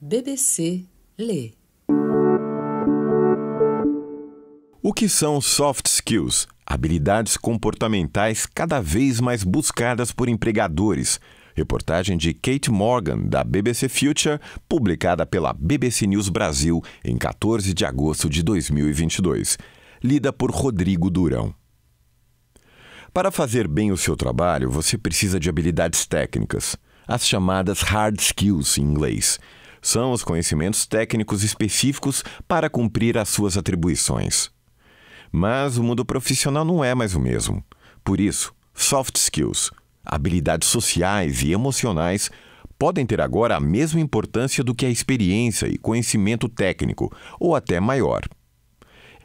BBC Lê. O que são soft skills? Habilidades comportamentais cada vez mais buscadas por empregadores. Reportagem de Kate Morgan, da BBC Future, publicada pela BBC News Brasil em 14 de agosto de 2022. Lida por Rodrigo Durão. Para fazer bem o seu trabalho, você precisa de habilidades técnicas, as chamadas hard skills em inglês são os conhecimentos técnicos específicos para cumprir as suas atribuições. Mas o mundo profissional não é mais o mesmo. Por isso, soft skills, habilidades sociais e emocionais podem ter agora a mesma importância do que a experiência e conhecimento técnico, ou até maior.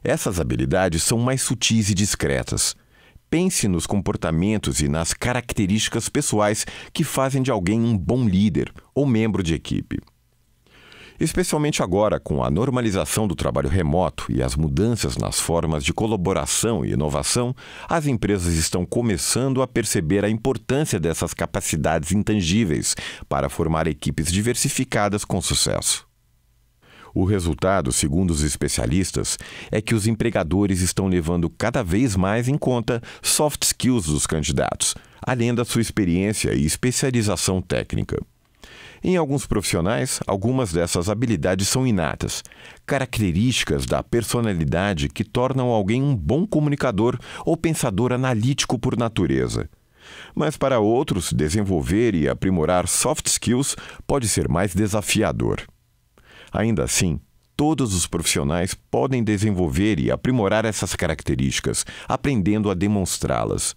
Essas habilidades são mais sutis e discretas. Pense nos comportamentos e nas características pessoais que fazem de alguém um bom líder ou membro de equipe especialmente agora com a normalização do trabalho remoto e as mudanças nas formas de colaboração e inovação, as empresas estão começando a perceber a importância dessas capacidades intangíveis para formar equipes diversificadas com sucesso. O resultado, segundo os especialistas, é que os empregadores estão levando cada vez mais em conta soft skills dos candidatos, além da sua experiência e especialização técnica. Em alguns profissionais, algumas dessas habilidades são inatas, características da personalidade que tornam alguém um bom comunicador ou pensador analítico por natureza. Mas para outros, desenvolver e aprimorar soft skills pode ser mais desafiador. Ainda assim, todos os profissionais podem desenvolver e aprimorar essas características, aprendendo a demonstrá-las.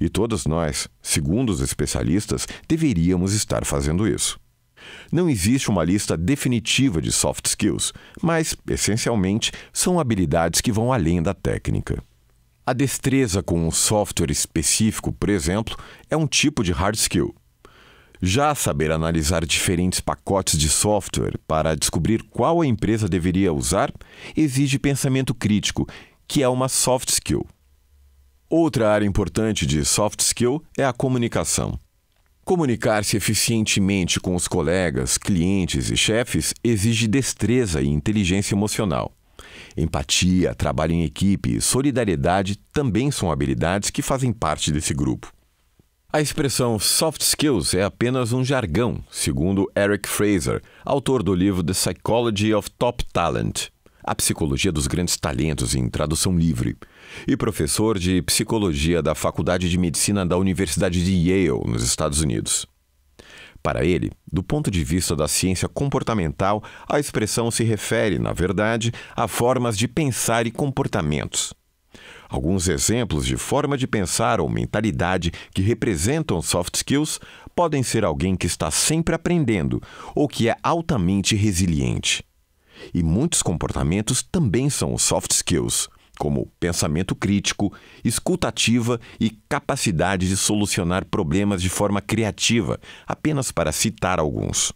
E todos nós, segundo os especialistas, deveríamos estar fazendo isso. Não existe uma lista definitiva de soft skills, mas, essencialmente, são habilidades que vão além da técnica. A destreza com um software específico, por exemplo, é um tipo de hard skill. Já saber analisar diferentes pacotes de software para descobrir qual a empresa deveria usar exige pensamento crítico, que é uma soft skill. Outra área importante de soft skill é a comunicação. Comunicar-se eficientemente com os colegas, clientes e chefes exige destreza e inteligência emocional. Empatia, trabalho em equipe e solidariedade também são habilidades que fazem parte desse grupo. A expressão soft skills é apenas um jargão, segundo Eric Fraser, autor do livro The Psychology of Top Talent. A Psicologia dos Grandes Talentos, em tradução livre, e professor de Psicologia da Faculdade de Medicina da Universidade de Yale, nos Estados Unidos. Para ele, do ponto de vista da ciência comportamental, a expressão se refere, na verdade, a formas de pensar e comportamentos. Alguns exemplos de forma de pensar ou mentalidade que representam soft skills podem ser alguém que está sempre aprendendo ou que é altamente resiliente. E muitos comportamentos também são soft skills, como pensamento crítico, escutativa e capacidade de solucionar problemas de forma criativa, apenas para citar alguns.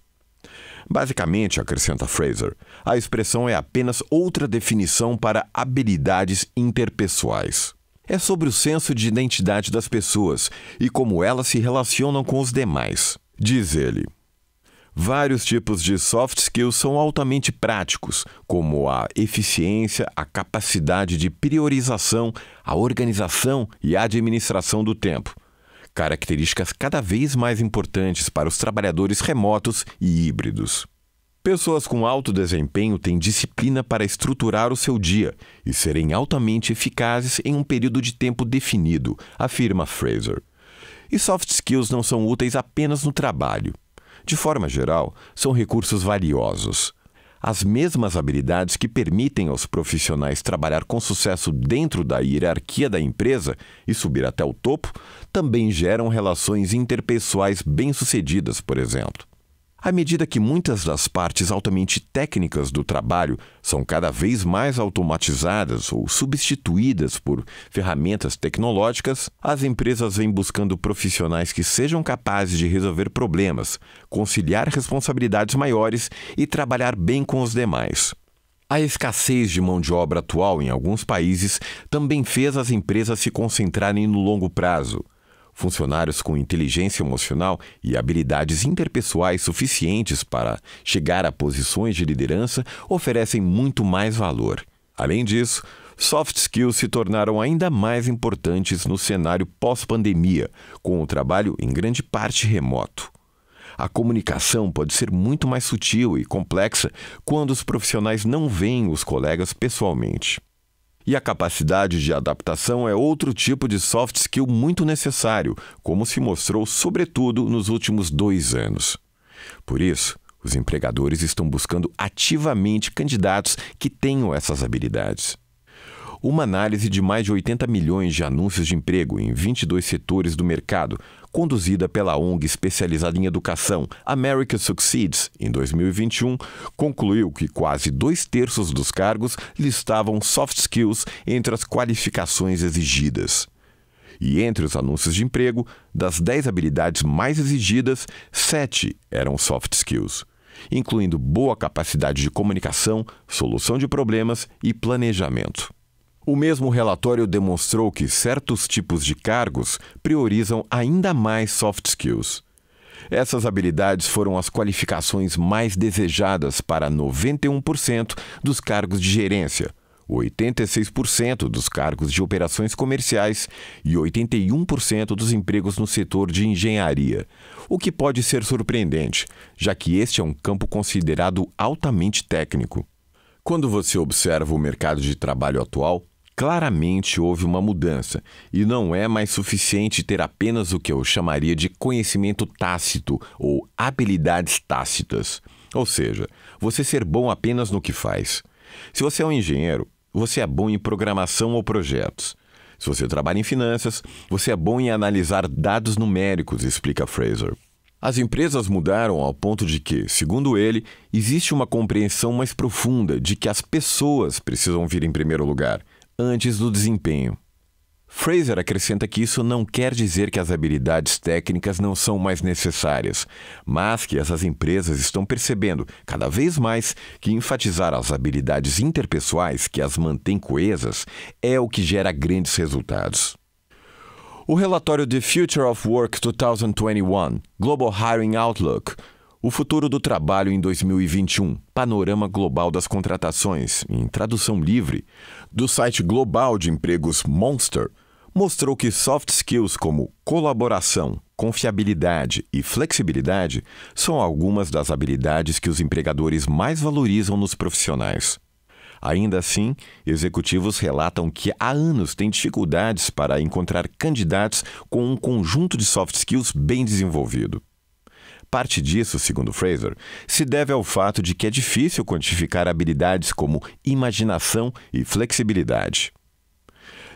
Basicamente, acrescenta Fraser, a expressão é apenas outra definição para habilidades interpessoais. É sobre o senso de identidade das pessoas e como elas se relacionam com os demais. Diz ele: Vários tipos de soft skills são altamente práticos, como a eficiência, a capacidade de priorização, a organização e a administração do tempo. Características cada vez mais importantes para os trabalhadores remotos e híbridos. Pessoas com alto desempenho têm disciplina para estruturar o seu dia e serem altamente eficazes em um período de tempo definido, afirma Fraser. E soft skills não são úteis apenas no trabalho. De forma geral, são recursos valiosos. As mesmas habilidades que permitem aos profissionais trabalhar com sucesso dentro da hierarquia da empresa e subir até o topo também geram relações interpessoais bem-sucedidas, por exemplo. À medida que muitas das partes altamente técnicas do trabalho são cada vez mais automatizadas ou substituídas por ferramentas tecnológicas, as empresas vêm buscando profissionais que sejam capazes de resolver problemas, conciliar responsabilidades maiores e trabalhar bem com os demais. A escassez de mão de obra atual em alguns países também fez as empresas se concentrarem no longo prazo funcionários com inteligência emocional e habilidades interpessoais suficientes para chegar a posições de liderança oferecem muito mais valor. Além disso, soft skills se tornaram ainda mais importantes no cenário pós-pandemia, com o trabalho em grande parte remoto. A comunicação pode ser muito mais sutil e complexa quando os profissionais não veem os colegas pessoalmente. E a capacidade de adaptação é outro tipo de soft skill muito necessário, como se mostrou sobretudo nos últimos dois anos. Por isso, os empregadores estão buscando ativamente candidatos que tenham essas habilidades uma análise de mais de 80 milhões de anúncios de emprego em 22 setores do mercado, conduzida pela ONG especializada em educação America Succeeds, em 2021, concluiu que quase dois terços dos cargos listavam soft skills entre as qualificações exigidas. E entre os anúncios de emprego, das 10 habilidades mais exigidas, 7 eram soft skills, incluindo boa capacidade de comunicação, solução de problemas e planejamento. O mesmo relatório demonstrou que certos tipos de cargos priorizam ainda mais soft skills. Essas habilidades foram as qualificações mais desejadas para 91% dos cargos de gerência, 86% dos cargos de operações comerciais e 81% dos empregos no setor de engenharia, o que pode ser surpreendente, já que este é um campo considerado altamente técnico. Quando você observa o mercado de trabalho atual, Claramente houve uma mudança, e não é mais suficiente ter apenas o que eu chamaria de conhecimento tácito ou habilidades tácitas. Ou seja, você ser bom apenas no que faz. Se você é um engenheiro, você é bom em programação ou projetos. Se você trabalha em finanças, você é bom em analisar dados numéricos, explica Fraser. As empresas mudaram ao ponto de que, segundo ele, existe uma compreensão mais profunda de que as pessoas precisam vir em primeiro lugar antes do desempenho. Fraser acrescenta que isso não quer dizer que as habilidades técnicas não são mais necessárias, mas que essas empresas estão percebendo cada vez mais que enfatizar as habilidades interpessoais que as mantém coesas é o que gera grandes resultados. O relatório The Future of Work 2021, Global Hiring Outlook, o futuro do trabalho em 2021, panorama global das contratações, em tradução livre, do site global de empregos Monster, mostrou que soft skills como colaboração, confiabilidade e flexibilidade são algumas das habilidades que os empregadores mais valorizam nos profissionais. Ainda assim, executivos relatam que há anos têm dificuldades para encontrar candidatos com um conjunto de soft skills bem desenvolvido. Parte disso, segundo Fraser, se deve ao fato de que é difícil quantificar habilidades como imaginação e flexibilidade.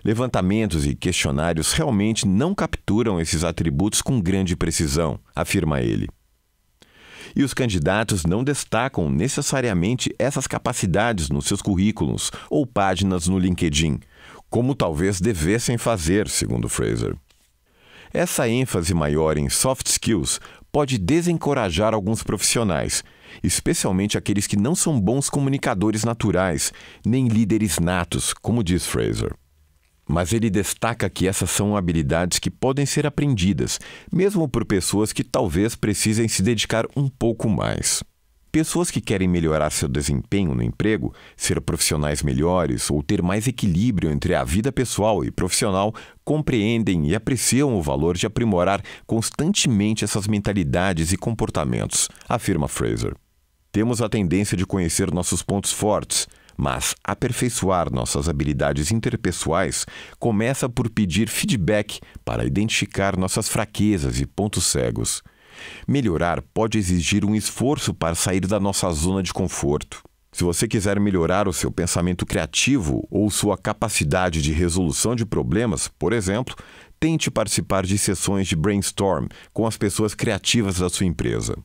Levantamentos e questionários realmente não capturam esses atributos com grande precisão, afirma ele. E os candidatos não destacam necessariamente essas capacidades nos seus currículos ou páginas no LinkedIn, como talvez devessem fazer, segundo Fraser. Essa ênfase maior em soft skills pode desencorajar alguns profissionais, especialmente aqueles que não são bons comunicadores naturais, nem líderes natos, como diz Fraser. Mas ele destaca que essas são habilidades que podem ser aprendidas, mesmo por pessoas que talvez precisem se dedicar um pouco mais. Pessoas que querem melhorar seu desempenho no emprego, ser profissionais melhores ou ter mais equilíbrio entre a vida pessoal e profissional compreendem e apreciam o valor de aprimorar constantemente essas mentalidades e comportamentos, afirma Fraser. Temos a tendência de conhecer nossos pontos fortes, mas aperfeiçoar nossas habilidades interpessoais começa por pedir feedback para identificar nossas fraquezas e pontos cegos. Melhorar pode exigir um esforço para sair da nossa zona de conforto. Se você quiser melhorar o seu pensamento criativo ou sua capacidade de resolução de problemas, por exemplo, tente participar de sessões de brainstorm com as pessoas criativas da sua empresa.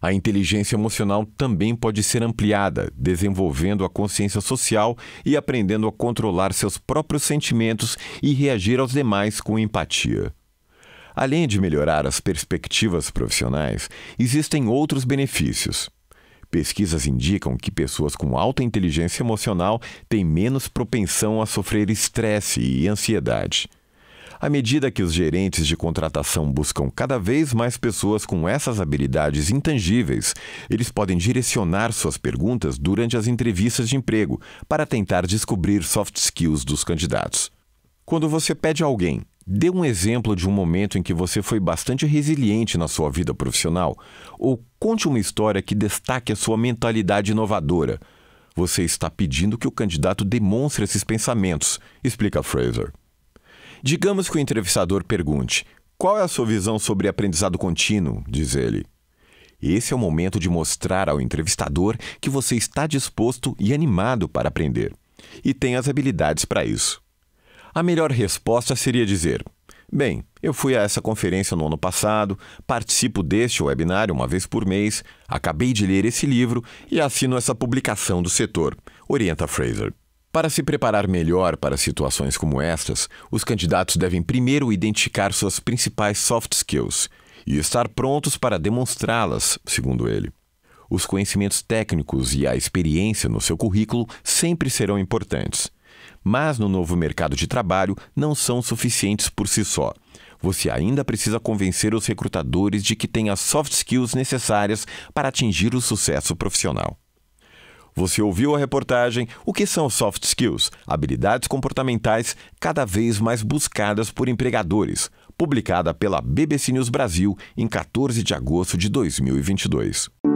A inteligência emocional também pode ser ampliada, desenvolvendo a consciência social e aprendendo a controlar seus próprios sentimentos e reagir aos demais com empatia. Além de melhorar as perspectivas profissionais, existem outros benefícios. Pesquisas indicam que pessoas com alta inteligência emocional têm menos propensão a sofrer estresse e ansiedade. À medida que os gerentes de contratação buscam cada vez mais pessoas com essas habilidades intangíveis, eles podem direcionar suas perguntas durante as entrevistas de emprego para tentar descobrir soft skills dos candidatos. Quando você pede a alguém Dê um exemplo de um momento em que você foi bastante resiliente na sua vida profissional, ou conte uma história que destaque a sua mentalidade inovadora. Você está pedindo que o candidato demonstre esses pensamentos, explica Fraser. Digamos que o entrevistador pergunte: Qual é a sua visão sobre aprendizado contínuo? diz ele. Esse é o momento de mostrar ao entrevistador que você está disposto e animado para aprender, e tem as habilidades para isso. A melhor resposta seria dizer: Bem, eu fui a essa conferência no ano passado, participo deste webinário uma vez por mês, acabei de ler esse livro e assino essa publicação do setor, orienta Fraser. Para se preparar melhor para situações como estas, os candidatos devem primeiro identificar suas principais soft skills e estar prontos para demonstrá-las, segundo ele. Os conhecimentos técnicos e a experiência no seu currículo sempre serão importantes mas no novo mercado de trabalho não são suficientes por si só. Você ainda precisa convencer os recrutadores de que tem as soft skills necessárias para atingir o sucesso profissional. Você ouviu a reportagem O que são soft skills? Habilidades comportamentais cada vez mais buscadas por empregadores, publicada pela BBC News Brasil em 14 de agosto de 2022.